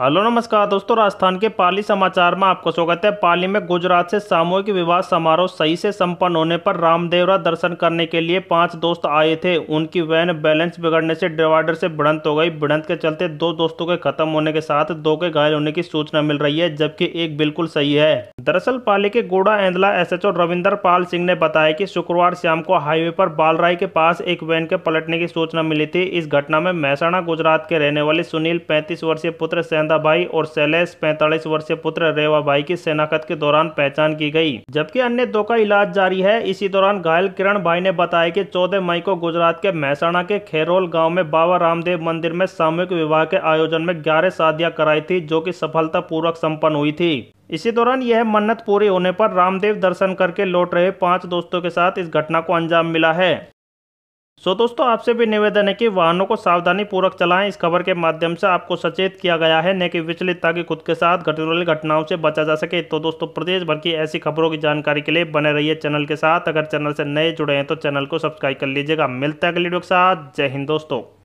hello नमस्कार दोस्तों राजस्थान के पाली समाचार में आपका स्वागत है पाली में गुजरात से सामूहिक विवाह समारोह सही से संपन्न होने पर रामदेवरा दर्शन करने के लिए पांच दोस्त आए थे उनकी वैन बैलेंस बिगड़ने से डिवाइडर से भिड़ंत हो गई भिड़ंत के चलते दो दोस्तों के खत्म होने के साथ दो के घायल होने की सूचना मिल रही है जबकि एक बिल्कुल सही है दरअसल पाले के गोड़ा एंदला एसएचओ रविंदर पाल सिंह ने बताया कि शुक्रवार शाम को हाईवे पर बालराय के पास एक वैन के पलटने की सूचना मिली थी इस घटना में महसाणा गुजरात के रहने वाले सुनील 35 वर्षीय पुत्र सेंदा भाई और शैलेश 45 वर्षीय पुत्र रेवा भाई की शनाखत के दौरान पहचान की गयी जबकि अन्य दो का इलाज जारी है इसी दौरान घायल किरण भाई ने बताया की चौदह मई को गुजरात के महसाणा के खेरोल गाँव में बाबा रामदेव मंदिर में सामूहिक विवाह के आयोजन में ग्यारह शादियां कराई थी जो की सफलता पूर्वक सम्पन्न हुई थी इसी दौरान यह मन्नत पूरी होने पर रामदेव दर्शन करके लौट रहे पांच दोस्तों के साथ इस घटना को अंजाम मिला है सो दोस्तों आपसे भी निवेदन है कि वाहनों को सावधानी पूर्वक चलाएं इस खबर के माध्यम से आपको सचेत किया गया है न कि विचलित ताकि खुद के साथ घटने वाली घटनाओं से बचा जा सके तो दोस्तों प्रदेश भर की ऐसी खबरों की जानकारी के लिए बने रहिए चैनल के साथ अगर चैनल से नए जुड़े हैं तो चैनल को सब्सक्राइब कर लीजिएगा मिलता है अगले वीडियो के साथ जय हिंद दोस्तों